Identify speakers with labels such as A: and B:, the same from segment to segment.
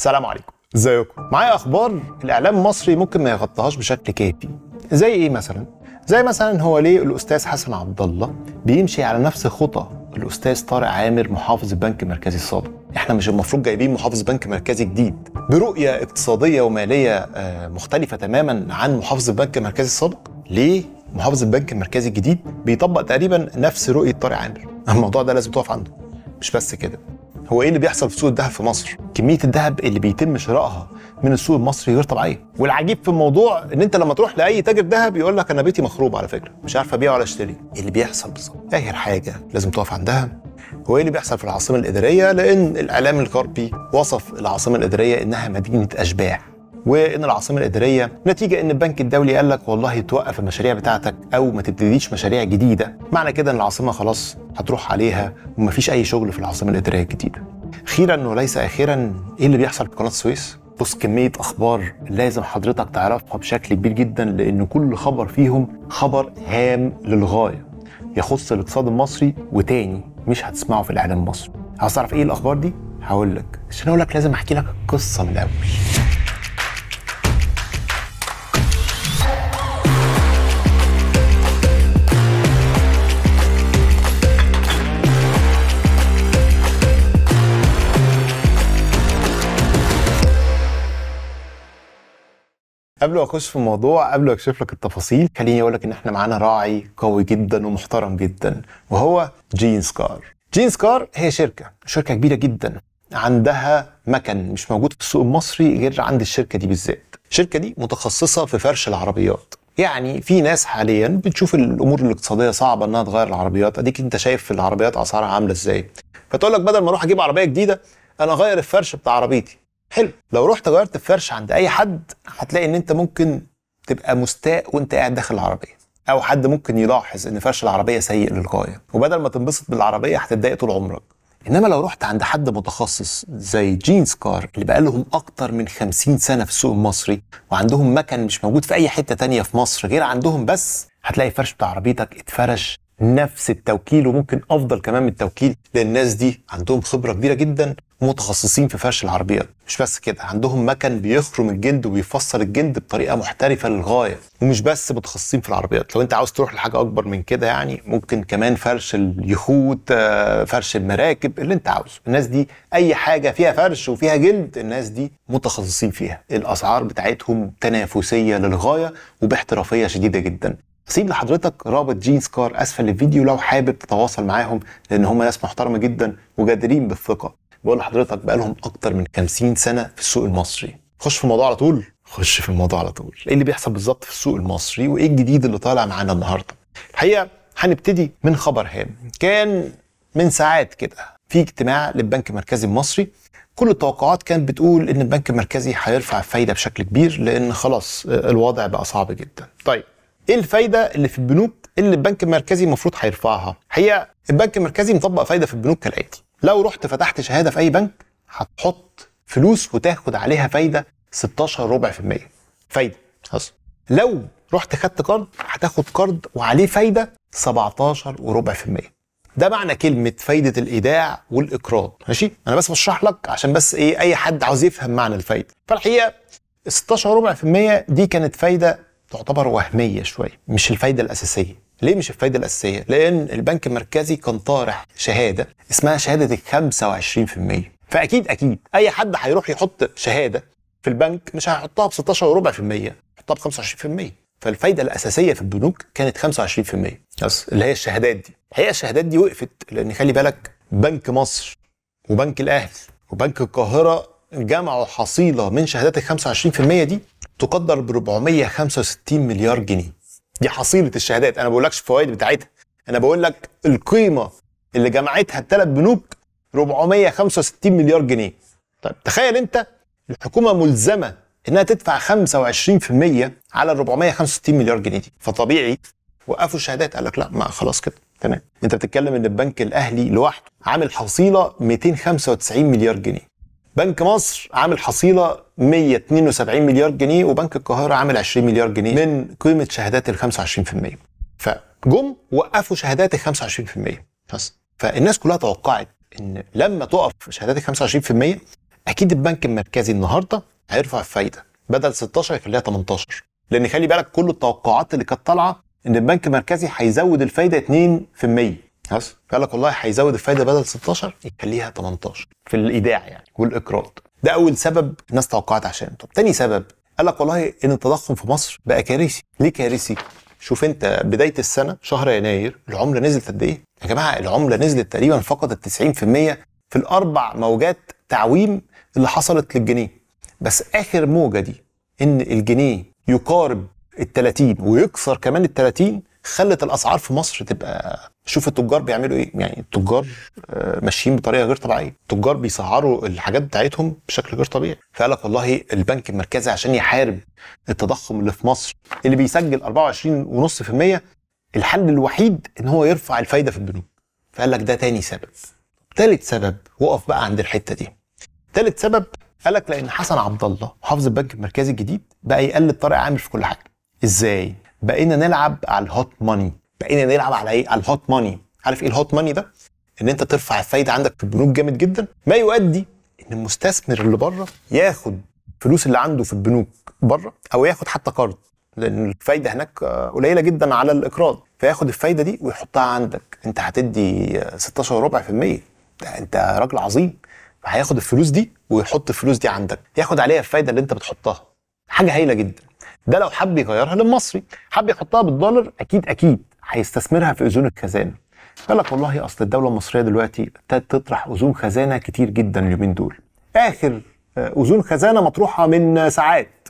A: سلام عليكم ازيكم معايا اخبار الاعلام المصري ممكن ما يغطيهاش بشكل كافي زي ايه مثلا زي مثلا هو ليه الاستاذ حسن عبد الله بيمشي على نفس خطى الاستاذ طارق عامر محافظ البنك المركزي السابق احنا مش المفروض جايبين محافظ بنك مركزي جديد برؤيه اقتصاديه وماليه آه، مختلفه تماما عن محافظ البنك المركزي السابق ليه محافظ البنك المركزي الجديد بيطبق تقريبا نفس رؤيه طارق عامر الموضوع ده لازم تقف عنده مش بس كده هو ايه اللي بيحصل في سوق الذهب في مصر؟ كميه الذهب اللي بيتم شرائها من السوق المصري غير طبيعيه، والعجيب في الموضوع ان انت لما تروح لاي تاجر ذهب يقول لك انا بيتي مخروب على فكره، مش عارف ابيع ولا اشتري، ايه اللي بيحصل بالظبط. اخر إيه حاجه لازم تقف عندها هو ايه اللي بيحصل في العاصمه الاداريه؟ لان الاعلام الغربي وصف العاصمه الاداريه انها مدينه اشباح. وان العاصمه الاداريه نتيجه ان البنك الدولي قال لك والله توقف المشاريع بتاعتك او ما تبتديش مشاريع جديده معنى كده ان العاصمه خلاص هتروح عليها ومفيش اي شغل في العاصمه الاداريه الجديده خيرا وليس اخيرا ايه اللي بيحصل في قناه السويس بص كمية أخبار لازم حضرتك تعرفها بشكل كبير جدا لأن كل خبر فيهم خبر هام للغاية يخص الاقتصاد المصري وتاني مش هتسمعه في الإعلام المصري عايز تعرف إيه الأخبار دي؟ هقول لك عشان أقول لك لازم أحكي لك القصة الأول قبل ما اخش في الموضوع قبل ما اكشف لك التفاصيل خليني اقول لك ان احنا معانا راعي قوي جدا ومحترم جدا وهو جينز كار جينز كار هي شركه شركه كبيره جدا عندها مكن مش موجود في السوق المصري غير عند الشركه دي بالذات الشركه دي متخصصه في فرش العربيات يعني في ناس حاليا بتشوف الامور الاقتصاديه صعبه انها تغير العربيات اديك انت شايف في العربيات اسعارها عامله ازاي فتقول لك بدل ما اروح اجيب عربيه جديده انا اغير الفرش بتاع عربيتي حلو لو رحت غيرت الفرش عند اي حد هتلاقي ان انت ممكن تبقى مستاء وانت قاعد داخل العربيه او حد ممكن يلاحظ ان فرش العربيه سيء للغايه وبدل ما تنبسط بالعربيه هتتضايق طول عمرك انما لو رحت عند حد متخصص زي جينز كار اللي بقى لهم اكتر من 50 سنه في السوق المصري وعندهم مكن مش موجود في اي حته تانية في مصر غير عندهم بس هتلاقي فرش بتاع عربيتك اتفرش نفس التوكيل وممكن افضل كمان من التوكيل لان الناس دي عندهم خبره كبيره جدا متخصصين في فرش العربيات مش بس كده عندهم مكن بيخرم الجلد ويفصل الجلد بطريقه محترفه للغايه ومش بس متخصصين في العربيات لو انت عاوز تروح لحاجه اكبر من كده يعني ممكن كمان فرش اليخوت آه، فرش المراكب اللي انت عاوزه الناس دي اي حاجه فيها فرش وفيها جلد الناس دي متخصصين فيها الاسعار بتاعتهم تنافسيه للغايه وباحترافيه شديده جدا سيب لحضرتك رابط جينز كار اسفل الفيديو لو حابب تتواصل معاهم لان هم ناس محترمه جدا وجادرين بالثقه بقول لحضرتك بقى لهم اكتر من 50 سنه في السوق المصري خش في الموضوع على طول خش في الموضوع على طول ايه اللي بيحصل بالظبط في السوق المصري وايه الجديد اللي طالع معانا النهارده الحقيقه هنبتدي من خبر هام كان من ساعات كده في اجتماع للبنك المركزي المصري كل التوقعات كانت بتقول ان البنك المركزي هيرفع الفايده بشكل كبير لان خلاص الوضع بقى صعب جدا طيب ايه الفايده اللي في البنوك اللي البنك المركزي المفروض هيرفعها هي البنك المركزي مطبق فايده في البنوك كالاتي لو رحت فتحت شهاده في اي بنك هتحط فلوس وتاخد عليها فايده 16 ربع في المية فايده حصل لو رحت خدت قرض هتاخد قرض وعليه فايده 17 وربع في المية ده معنى كلمة فايدة الإيداع والإقراض، ماشي؟ أنا بس بشرح لك عشان بس إيه أي حد عاوز يفهم معنى الفايدة. فالحقيقة 16 ربع في المية دي كانت فايدة تعتبر وهمية شوية، مش الفايدة الأساسية. ليه مش الفايده الاساسيه؟ لان البنك المركزي كان طارح شهاده اسمها شهاده ال 25% فاكيد اكيد اي حد هيروح يحط شهاده في البنك مش هيحطها ب 16.4% يحطها ب 25% فالفايده الاساسيه في البنوك كانت 25% بس اللي هي الشهادات دي الحقيقه الشهادات دي وقفت لان خلي بالك بنك مصر وبنك الاهلي وبنك القاهره جمعوا حصيله من شهادات ال 25% دي تقدر ب 465 مليار جنيه دي حصيله الشهادات انا ما بقولكش الفوائد بتاعتها انا بقولك القيمه اللي جمعتها الثلاث بنوك 465 مليار جنيه طيب تخيل انت الحكومه ملزمه انها تدفع 25% على ال 465 مليار جنيه دي فطبيعي وقفوا الشهادات قال لك لا ما خلاص كده تمام انت بتتكلم ان البنك الاهلي لوحده عامل حصيله 295 مليار جنيه بنك مصر عامل حصيله 172 مليار جنيه وبنك القاهره عامل 20 مليار جنيه من قيمه شهادات ال 25% فجم وقفوا شهادات ال 25% بس فالناس كلها توقعت ان لما تقف شهادات ال 25% اكيد البنك المركزي النهارده هيرفع الفايده بدل 16 يخليها 18 لان خلي بالك كل التوقعات اللي كانت طالعه ان البنك المركزي هيزود الفايده 2% بس قال لك والله هيزود الفايده بدل 16 يخليها 18 في الايداع يعني والاقراض ده اول سبب الناس توقعت عشانه طب تاني سبب قال لك والله ان التضخم في مصر بقى كارثي ليه كارثي شوف انت بدايه السنه شهر يناير العمله نزلت قد ايه يا جماعه العمله نزلت تقريبا فقدت 90% في الاربع موجات تعويم اللي حصلت للجنيه بس اخر موجه دي ان الجنيه يقارب ال 30 ويكسر كمان ال 30 خلت الاسعار في مصر تبقى شوف التجار بيعملوا ايه يعني التجار آه، ماشيين بطريقه غير طبيعيه التجار بيسعروا الحاجات بتاعتهم بشكل غير طبيعي فقال لك والله البنك المركزي عشان يحارب التضخم اللي في مصر اللي بيسجل 24.5% الحل الوحيد ان هو يرفع الفايده في البنوك فقال لك ده تاني سبب تالت سبب وقف بقى عند الحته دي تالت سبب قال لك لان حسن عبد الله محافظ البنك المركزي الجديد بقى يقلد طارق عامر في كل حاجه ازاي بقينا نلعب على الهوت ماني بقينا نلعب على ايه على الهوت ماني عارف ايه الهوت ماني ده ان انت ترفع الفايده عندك في البنوك جامد جدا ما يؤدي ان المستثمر اللي بره ياخد فلوس اللي عنده في البنوك بره او ياخد حتى قرض لان الفايده هناك قليله جدا على الاقراض فياخد الفايده دي ويحطها عندك انت هتدي 16 وربع في المية انت راجل عظيم فهياخد الفلوس دي ويحط الفلوس دي عندك ياخد عليها الفايده اللي انت بتحطها حاجه هايله جدا ده لو حب يغيرها للمصري حب يحطها بالدولار اكيد اكيد هيستثمرها في اذون الخزانه قال لك والله اصل الدوله المصريه دلوقتي ابتدت تطرح اذون خزانه كتير جدا اليومين دول اخر آه، اذون خزانه مطروحه من ساعات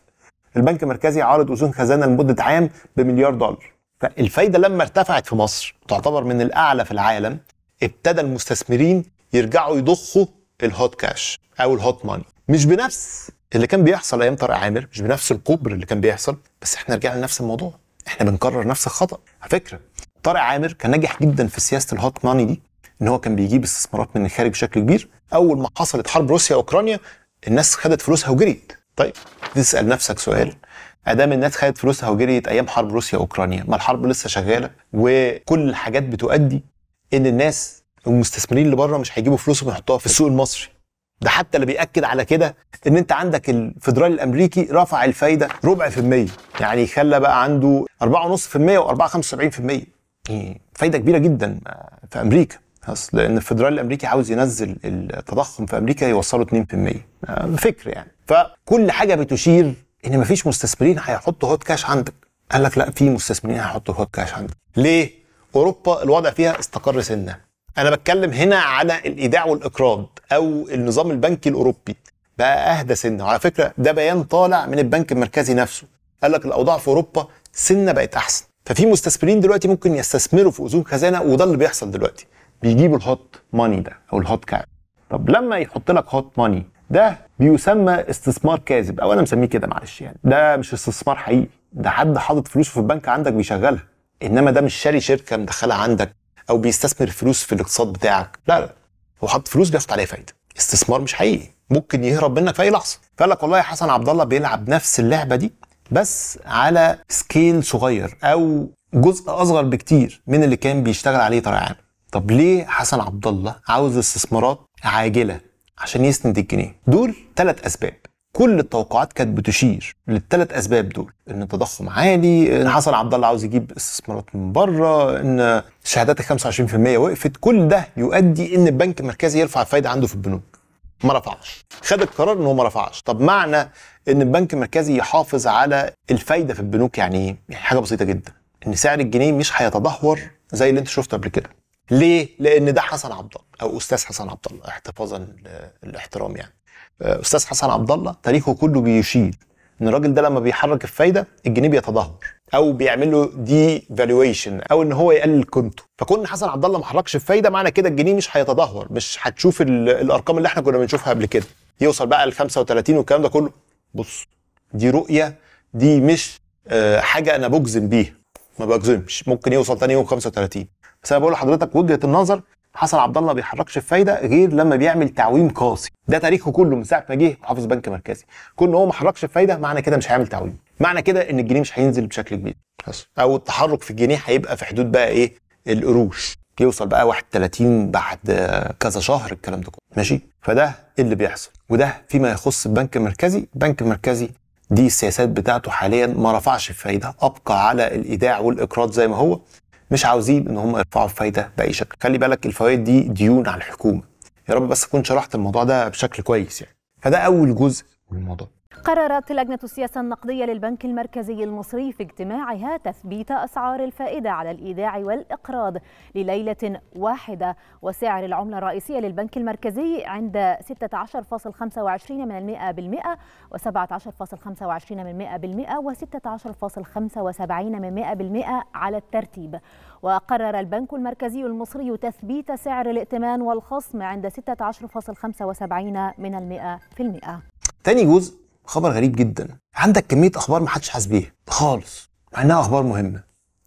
A: البنك المركزي عارض اذون خزانه لمده عام بمليار دولار فالفايده لما ارتفعت في مصر تعتبر من الاعلى في العالم ابتدى المستثمرين يرجعوا يضخوا الهوت كاش او الهوت ماني مش بنفس اللي كان بيحصل ايام طارق عامر مش بنفس الكبر اللي كان بيحصل بس احنا رجعنا لنفس الموضوع احنا بنكرر نفس الخطا على فكره طارق عامر كان ناجح جدا في سياسه الهوت ماني دي ان هو كان بيجيب استثمارات من الخارج بشكل كبير اول ما حصلت حرب روسيا واوكرانيا الناس خدت فلوسها وجريت طيب تسال نفسك سؤال ادام الناس خدت فلوسها وجريت ايام حرب روسيا واوكرانيا ما الحرب لسه شغاله وكل الحاجات بتؤدي ان الناس المستثمرين اللي بره مش هيجيبوا فلوسهم يحطوها في السوق المصري ده حتى اللي بيأكد على كده ان انت عندك الفدرالي الامريكي رفع الفايده ربع في المية يعني خلى بقى عنده 4.5% و4.75% يعني فايده كبيره جدا في امريكا اصل لان الفدرالي الامريكي عاوز ينزل التضخم في امريكا يوصله 2% آه، فكر يعني فكل حاجه بتشير ان مفيش مستثمرين هيحطوا هوت كاش عندك قال لك لا في مستثمرين هيحطوا هوت كاش عندك ليه اوروبا الوضع فيها استقر سنه انا بتكلم هنا على الايداع والاقراض او النظام البنكي الاوروبي بقى اهدى سنه وعلى فكره ده بيان طالع من البنك المركزي نفسه قال لك الاوضاع في اوروبا سنه بقت احسن ففي مستثمرين دلوقتي ممكن يستثمروا في اذون خزانه وده اللي بيحصل دلوقتي بيجيبوا الهوت ماني ده او الهوت كاب طب لما يحط لك هوت ماني ده بيسمى استثمار كاذب او انا مسميه كده معلش يعني ده مش استثمار حقيقي ده حد حاطط فلوسه في البنك عندك بيشغلها انما ده مش شاري شركه مدخلها عندك او بيستثمر فلوس في الاقتصاد بتاعك لا لا هو حاطط فلوس بياخد عليها فايده استثمار مش حقيقي ممكن يهرب منك في اي لحظه فقال لك والله يا حسن عبد الله بيلعب نفس اللعبه دي بس على سكيل صغير او جزء اصغر بكتير من اللي كان بيشتغل عليه طريق عام طب ليه حسن عبد الله عاوز استثمارات عاجله عشان يسند الجنيه دول ثلاث اسباب كل التوقعات كانت بتشير للثلاث اسباب دول ان التضخم عالي ان حسن عبد الله عاوز يجيب استثمارات من بره ان شهادات ال 25% وقفت كل ده يؤدي ان البنك المركزي يرفع الفايده عنده في البنوك ما رفعش خد القرار ان هو ما رفعش طب معنى ان البنك المركزي يحافظ على الفايده في البنوك يعني ايه يعني حاجه بسيطه جدا ان سعر الجنيه مش هيتدهور زي اللي انت شفته قبل كده ليه لان ده حسن عبد الله او استاذ حسن عبد الله احتفاظا للاحترام يعني استاذ حسن عبد الله تاريخه كله بيشير ان الراجل ده لما بيحرك الفايده الجنيه بيتدهور او بيعمل له دي فالويشن او ان هو يقلل قيمته فكون حسن عبد الله ما حركش الفايده معنى كده الجنيه مش هيتدهور مش هتشوف الارقام اللي احنا كنا بنشوفها قبل كده يوصل بقى ل 35 والكلام ده كله بص دي رؤيه دي مش آه، حاجه انا بجزم بيها ما بجزمش ممكن يوصل تاني يوم 35 بس انا بقول لحضرتك وجهه النظر حسن عبد الله ما بيحركش فايده غير لما بيعمل تعويم قاسي ده تاريخه كله من ساعه ما جه محافظ بنك مركزي كون هو ما حركش فايده معنى كده مش هيعمل تعويم معنى كده ان الجنيه مش هينزل بشكل كبير او التحرك في الجنيه هيبقى في حدود بقى ايه القروش يوصل بقى 31 بعد كذا شهر الكلام ده كله ماشي فده اللي بيحصل وده فيما يخص البنك المركزي البنك المركزي دي السياسات بتاعته حاليا ما رفعش الفايده ابقى على الايداع والاقراض زي ما هو مش عاوزين ان هم يرفعوا الفايده باي شكل خلي بالك الفوائد دي ديون على الحكومه يا رب بس اكون شرحت الموضوع ده بشكل كويس يعني فده اول جزء من الموضوع قررت لجنة السياسة النقدية للبنك المركزي المصري في اجتماعها تثبيت أسعار الفائدة على الإيداع والإقراض لليلة واحدة وسعر العملة الرئيسية للبنك المركزي عند 16.25 من المئة بالمئة و17.25 من المئة بالمئة و16.75 من المئة بالمئة على الترتيب وقرر البنك المركزي المصري تثبيت سعر الائتمان والخصم عند 16.75 من المئة في المئة تاني جزء خبر غريب جدا عندك كميه اخبار محدش حاسس بيها خالص مع انها اخبار مهمه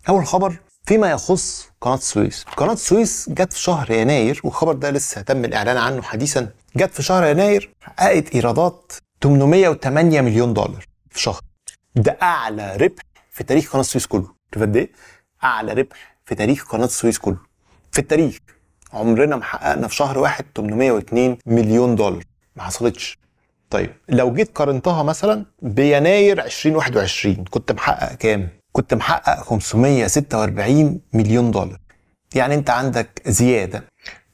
A: اول خبر فيما يخص قناه السويس قناه السويس جت في شهر يناير والخبر ده لسه تم الاعلان عنه حديثا جت في شهر يناير حققت ايرادات 808 مليون دولار في شهر ده اعلى ربح في تاريخ قناه السويس كله شوف قد ايه اعلى ربح في تاريخ قناه السويس كله في التاريخ عمرنا ما حققنا في شهر واحد 802 مليون دولار ما حصلتش طيب لو جيت قارنتها مثلا بيناير 2021 كنت محقق كام؟ كنت محقق 546 مليون دولار يعني انت عندك زياده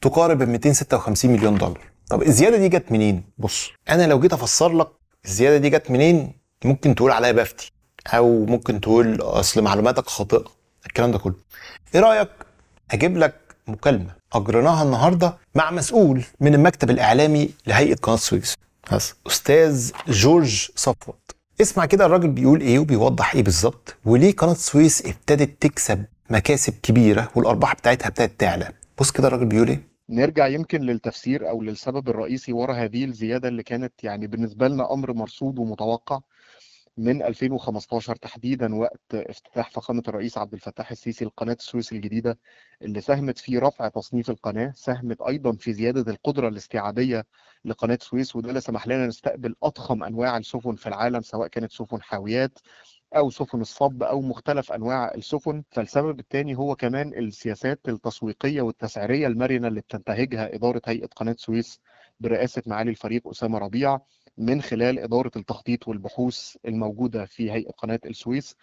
A: تقارب ال 256 مليون دولار طب الزياده دي جت منين؟ بص انا لو جيت افسر لك الزياده دي جت منين ممكن تقول عليا بفتي او ممكن تقول اصل معلوماتك خاطئه الكلام ده كله ايه رايك اجيب لك مكالمه اجريناها النهارده مع مسؤول من المكتب الاعلامي لهيئه قناه السويس بس استاذ جورج صفوت اسمع كده الراجل بيقول ايه وبيوضح ايه بالظبط وليه قناه السويس ابتدت تكسب مكاسب كبيره والارباح بتاعتها ابتدت تعلى بص كده الراجل بيقول ايه
B: نرجع يمكن للتفسير او للسبب الرئيسي ورا هذه الزياده اللي كانت يعني بالنسبه لنا امر مرصود ومتوقع من 2015 تحديدا وقت افتتاح فخامه الرئيس عبد الفتاح السيسي لقناه السويس الجديده اللي ساهمت في رفع تصنيف القناه، ساهمت ايضا في زياده القدره الاستيعابيه لقناه السويس وده اللي سمح لنا نستقبل اضخم انواع السفن في العالم سواء كانت سفن حاويات او سفن الصب او مختلف انواع السفن فالسبب الثاني هو كمان السياسات التسويقيه والتسعيريه المرنه اللي بتنتهجها اداره هيئه قناه السويس برئاسه معالي الفريق اسامه ربيع من خلال إدارة التخطيط والبحوث الموجودة في هيئة قناة السويس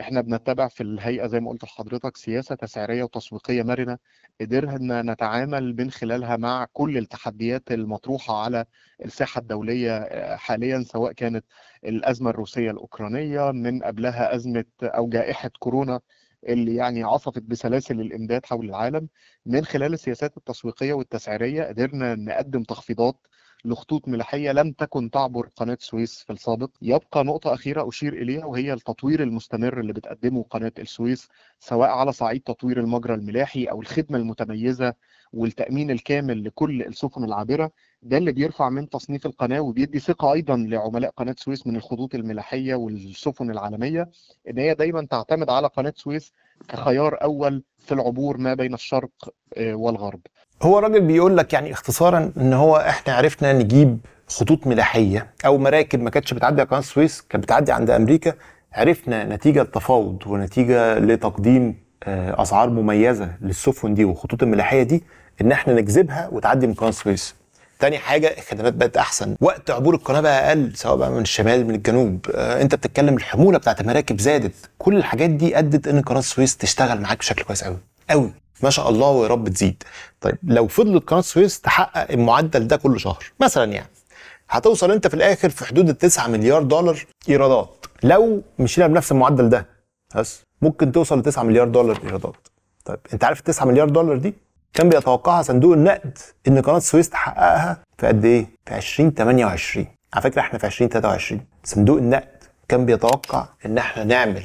B: احنا بنتبع في الهيئه زي ما قلت لحضرتك سياسه تسعيريه وتسويقيه مرنه قدرنا نتعامل من خلالها مع كل التحديات المطروحه على الساحه الدوليه آه، حاليا سواء كانت الازمه الروسيه الاوكرانيه من قبلها ازمه او جائحه كورونا اللي يعني عصفت بسلاسل الامداد حول العالم من خلال السياسات التسويقيه والتسعيريه قدرنا نقدم تخفيضات لخطوط ملاحية لم تكن تعبر قناة السويس في السابق يبقى نقطة أخيرة أشير إليها وهي التطوير المستمر اللي بتقدمه قناة السويس سواء على صعيد تطوير المجرى الملاحي أو الخدمة المتميزة والتأمين الكامل لكل السفن العابرة ده اللي بيرفع من تصنيف القناة وبيدي ثقة أيضا لعملاء قناة سويس من الخطوط الملاحية والسفن العالمية إن هي دايما تعتمد على قناة سويس كخيار أول في العبور ما بين الشرق آه، والغرب هو راجل بيقول لك يعني
A: اختصارا ان هو احنا عرفنا نجيب خطوط ملاحيه او مراكب ما كانتش بتعدي على قناه السويس كانت بتعدي عند امريكا عرفنا نتيجه التفاوض ونتيجه لتقديم آه، اسعار مميزه للسفن دي والخطوط الملاحيه دي ان احنا نجذبها وتعدي من قناه السويس تاني حاجة الخدمات بقت أحسن، وقت عبور القناة بقى أقل سواء بقى من الشمال من الجنوب، آه أنت بتتكلم الحمولة بتاعت المراكب زادت، كل الحاجات دي أدت إن قناة السويس تشتغل معاك بشكل كويس أوي، أوي. ما شاء الله ويا رب تزيد طيب لو فضلت قناه السويس تحقق المعدل ده كل شهر مثلا يعني هتوصل انت في الاخر في حدود ال 9 مليار دولار ايرادات لو مشينا بنفس المعدل ده بس ممكن توصل ل 9 مليار دولار ايرادات طيب انت عارف ال 9 مليار دولار دي كان بيتوقعها صندوق النقد ان قناه السويس تحققها في قد ايه؟ في 2028 على فكره احنا في 2023 صندوق النقد كان بيتوقع ان احنا نعمل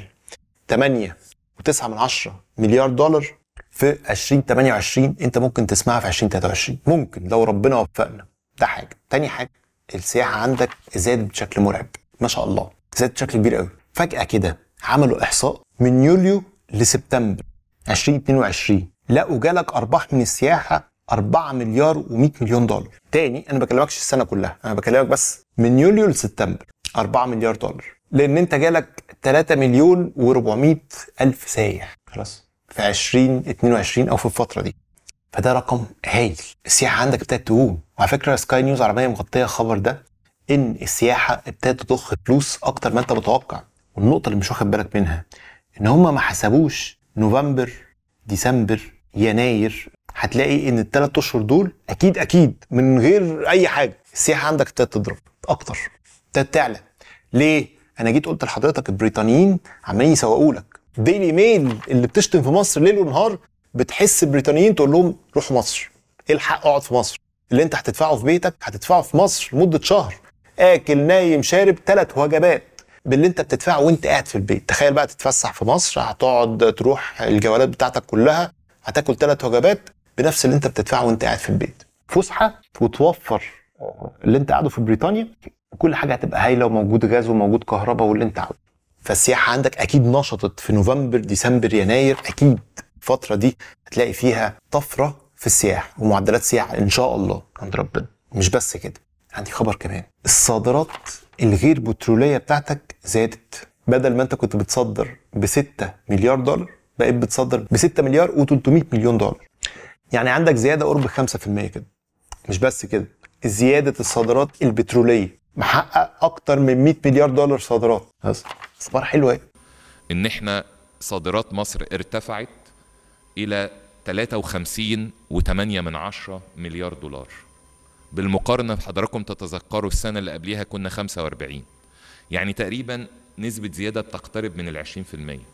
A: 8 و9 من 10 مليار دولار في 2028 انت ممكن تسمعها في 2023 ممكن لو ربنا وفقنا ده حاجه تاني حاجه السياحه عندك زادت بشكل مرعب ما شاء الله زادت بشكل كبير قوي فجاه كده عملوا احصاء من يوليو لسبتمبر 2022 لقوا جالك ارباح من السياحه 4 مليار و100 مليون دولار تاني انا ما بكلمكش السنه كلها انا بكلمك بس من يوليو لسبتمبر 4 مليار دولار لان انت جالك 3 مليون و400 الف سايح خلاص في 2022 او في الفتره دي فده رقم هايل السياحه عندك ابتدت تقوم وعلى فكره سكاي نيوز عربيه مغطيه الخبر ده ان السياحه ابتدت تضخ فلوس اكتر ما انت متوقع والنقطه اللي مش واخد بالك منها ان هم ما حسبوش نوفمبر ديسمبر يناير هتلاقي ان الثلاث اشهر دول اكيد اكيد من غير اي حاجه السياحه عندك ابتدت تضرب اكتر ابتدت تعلى ليه انا جيت قلت لحضرتك البريطانيين عمالين يسوقوا لك ديلي ميل اللي بتشتم في مصر ليل ونهار بتحس بريطانيين تقول لهم روحوا مصر إيه الحق اقعد في مصر اللي انت هتدفعه في بيتك هتدفعه في مصر لمده شهر اكل نايم شارب ثلاث وجبات باللي انت بتدفعه وانت قاعد في البيت تخيل بقى تتفسح في مصر هتقعد تروح الجولات بتاعتك كلها هتاكل ثلاث وجبات بنفس اللي انت بتدفعه وانت قاعد في البيت فسحه وتوفر اللي انت قاعده في بريطانيا كل حاجه هتبقى هايله وموجود غاز وموجود كهرباء واللي انت عاوزه فالسياحه عندك اكيد نشطت في نوفمبر ديسمبر يناير اكيد الفتره دي هتلاقي فيها طفره في السياحه ومعدلات سياحه ان شاء الله عند ربنا مش بس كده عندي خبر كمان الصادرات الغير بتروليه بتاعتك زادت بدل ما انت كنت بتصدر ب 6 مليار دولار بقيت بتصدر ب 6 مليار و300 مليون دولار يعني عندك زياده قرب 5% كده مش بس كده زياده الصادرات البتروليه محقق اكتر من 100 مليار دولار صادرات اخبار حلوه ان احنا صادرات مصر ارتفعت الى 53.8 من مليار دولار بالمقارنة حضراتكم تتذكروا السنة اللي قبليها كنا 45 يعني تقريبا نسبة زيادة بتقترب من ال 20%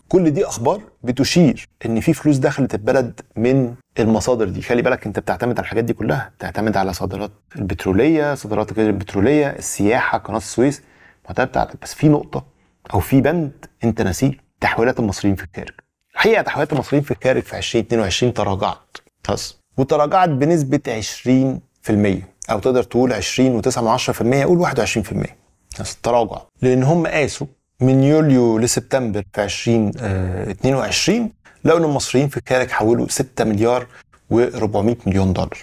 A: كل دي أخبار بتشير إن في فلوس دخلت البلد من المصادر دي خلي بالك أنت بتعتمد على الحاجات دي كلها بتعتمد على صادرات البترولية صادرات غير البترولية السياحة قناة السويس بتاعتك بس في نقطة أو في بند أنت ناسيه تحويلات المصريين في الخارج الحقيقة تحويلات المصريين في الخارج في 2022 تراجعت خلاص وتراجعت بنسبة 20% أو تقدر تقول 20 و9 من 10% قول 21% تراجع لان هم قاسوا من يوليو لسبتمبر في 2022 آه، لقوا ان المصريين في الخارج حولوا 6 مليار و400 مليون دولار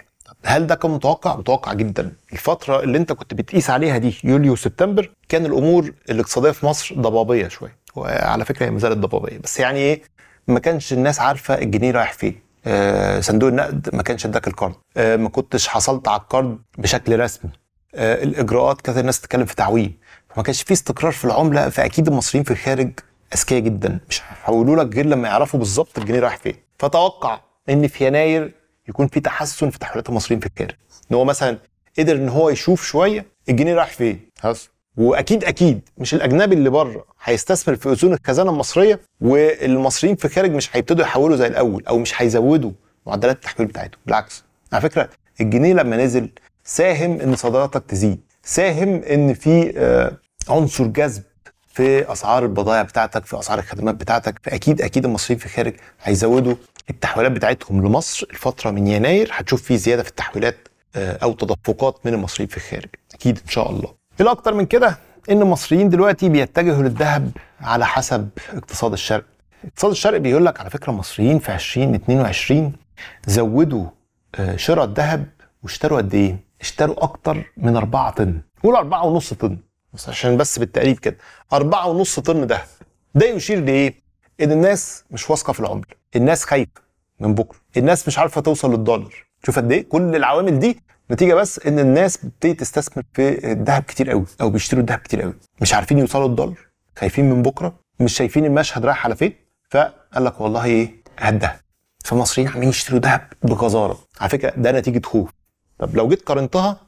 A: هل ده كان متوقع؟ متوقع جدا. الفترة اللي أنت كنت بتقيس عليها دي يوليو سبتمبر كان الأمور الاقتصادية في مصر ضبابية شوية، وعلى فكرة هي ما زالت ضبابية، بس يعني إيه؟ ما كانش الناس عارفة الجنيه رايح فين. آه صندوق النقد ما كانش اداك الكارد، آه ما كنتش حصلت على الكارد بشكل رسمي. آه الاجراءات كانت الناس تتكلم في تعويم ما كانش فيه استقرار في العمله فاكيد المصريين في الخارج اذكياء جدا مش هيحولوا لك غير لما يعرفوا بالظبط الجنيه رايح فين فتوقع ان في يناير يكون في تحسن في تحويلات المصريين في الخارج ان هو مثلا قدر ان هو يشوف شويه الجنيه رايح فين حصل واكيد اكيد مش الاجنبي اللي بره هيستثمر في اذون الخزانه المصريه والمصريين في الخارج مش هيبتدوا يحولوا زي الاول او مش هيزودوا معدلات التحويل بتاعتهم بالعكس على فكره الجنيه لما نزل ساهم ان صادراتك تزيد ساهم ان في آه، عنصر جذب في اسعار البضائع بتاعتك في اسعار الخدمات بتاعتك فاكيد اكيد المصريين في الخارج هيزودوا التحويلات بتاعتهم لمصر الفتره من يناير هتشوف في زياده في التحويلات آه، او تدفقات من المصريين في الخارج اكيد ان شاء الله الاكتر من كده ان المصريين دلوقتي بيتجهوا للذهب على حسب اقتصاد الشرق اقتصاد الشرق بيقول لك على فكره المصريين في 2022 زودوا آه، شراء الذهب واشتروا قد ايه اشتروا اكتر من 4 طن قول 4 ونص طن بس عشان بس بالتقريب كده 4.5 طن ذهب ده يشير لايه؟ ان الناس مش واثقه في العمله، الناس خايفه من بكره، الناس مش عارفه توصل للدولار، شوف قد ايه كل العوامل دي نتيجه بس ان الناس بتبتدي تستثمر في الذهب كتير قوي او بيشتروا الذهب كتير قوي، مش عارفين يوصلوا للدولار، خايفين من بكره، مش شايفين المشهد رايح على فين، فقال لك والله ايه؟ هات دهب. فالمصريين عمالين يشتروا ذهب بغزارة على فكره ده نتيجه خوف. طب لو جيت قارنتها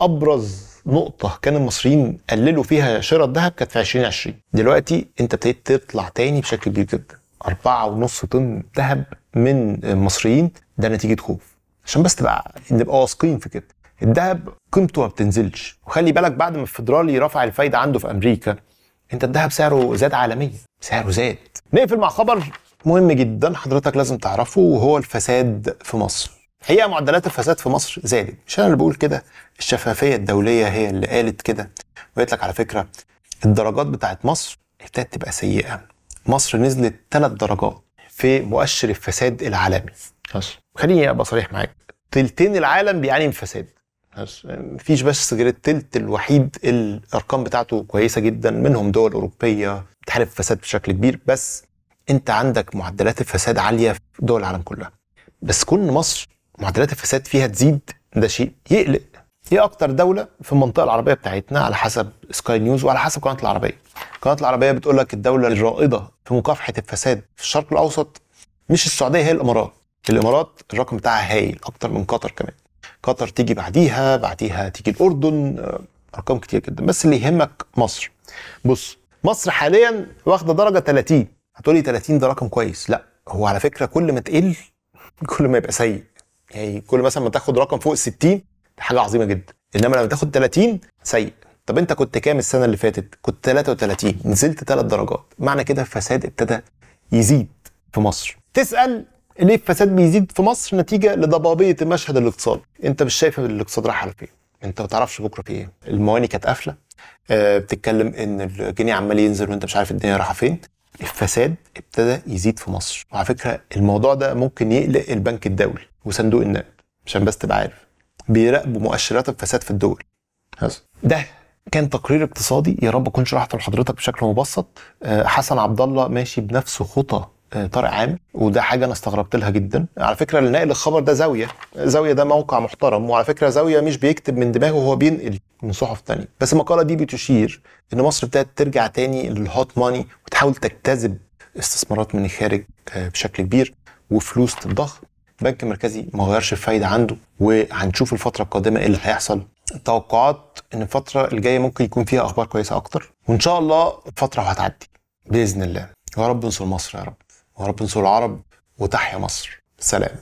A: ابرز نقطة كان المصريين قللوا فيها شراء الذهب كانت في 2020 دلوقتي انت ابتديت تطلع تاني بشكل كبير جدا 4.5 طن ذهب من المصريين ده نتيجة خوف عشان بس تبقى نبقى واثقين في كده الذهب قيمته ما بتنزلش وخلي بالك بعد ما الفدرالي رفع الفايدة عنده في أمريكا انت الذهب سعره زاد عالميا سعره زاد نقفل مع خبر مهم جدا حضرتك لازم تعرفه وهو الفساد في مصر الحقيقه معدلات الفساد في مصر زادت مش انا اللي بقول كده الشفافيه الدوليه هي اللي قالت كده وقالت لك على فكره الدرجات بتاعت مصر ابتدت تبقى سيئه مصر نزلت ثلاث درجات في مؤشر الفساد العالمي حصل خليني ابقى صريح معاك تلتين العالم بيعاني من فساد مفيش بس غير التلت الوحيد الارقام بتاعته كويسه جدا منهم دول اوروبيه بتحارب الفساد بشكل كبير بس انت عندك معدلات الفساد عاليه في دول العالم كلها بس كون مصر معدلات الفساد فيها تزيد ده شيء يقلق ايه اكتر دوله في المنطقه العربيه بتاعتنا على حسب سكاي نيوز وعلى حسب قناه العربيه قناه العربيه بتقول لك الدوله الرائده في مكافحه الفساد في الشرق الاوسط مش السعوديه هي الامارات الامارات الرقم بتاعها هايل اكتر من قطر كمان قطر تيجي بعديها بعديها تيجي الاردن آه، ارقام كتير جدا بس اللي يهمك مصر بص مصر حاليا واخده درجه 30 هتقولي 30 ده رقم كويس لا هو على فكره كل ما تقل كل ما يبقى سيء هي كل مثلا ما تاخد رقم فوق ال 60 دي حاجه عظيمه جدا انما لما تاخد 30 سيء طب انت كنت كام السنه اللي فاتت كنت 33 نزلت 3 درجات معنى كده الفساد ابتدى يزيد في مصر تسال ليه الفساد بيزيد في مصر نتيجه لضبابيه المشهد الاقتصادي انت مش شايف الاقتصاد رايح على فين انت ما تعرفش بكره في ايه المواني كانت قافله آه بتتكلم ان الجنيه عمال ينزل وانت مش عارف الدنيا رايحه فين الفساد ابتدى يزيد في مصر وعلى فكره الموضوع ده ممكن يقلق البنك الدولي وصندوق النقد عشان بس تبقى عارف بيراقبوا مؤشرات الفساد في الدول ده كان تقرير اقتصادي يا رب اكون شرحته لحضرتك بشكل مبسط آه، حسن عبد الله ماشي بنفس خطى طارق عام وده حاجه انا استغربت لها جدا على فكره اللي ناقل الخبر ده زاويه زاويه ده موقع محترم وعلى فكره زاويه مش بيكتب من دماغه هو بينقل من صحف تانية بس المقاله دي بتشير ان مصر ابتدت ترجع تاني للهوت ماني وتحاول تجتذب استثمارات من الخارج آه، بشكل كبير وفلوس تضخ البنك المركزي ما غيرش الفايده عنده وهنشوف الفتره القادمه ايه اللي هيحصل التوقعات ان الفتره الجايه ممكن يكون فيها اخبار كويسه اكتر وان شاء الله الفتره هتعدي باذن الله يا رب انصر مصر يا رب وربنا ننصر العرب وتحيا مصر سلام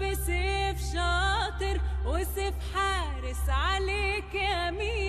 B: بسيف شاطر وسيف حارس عليك يا مين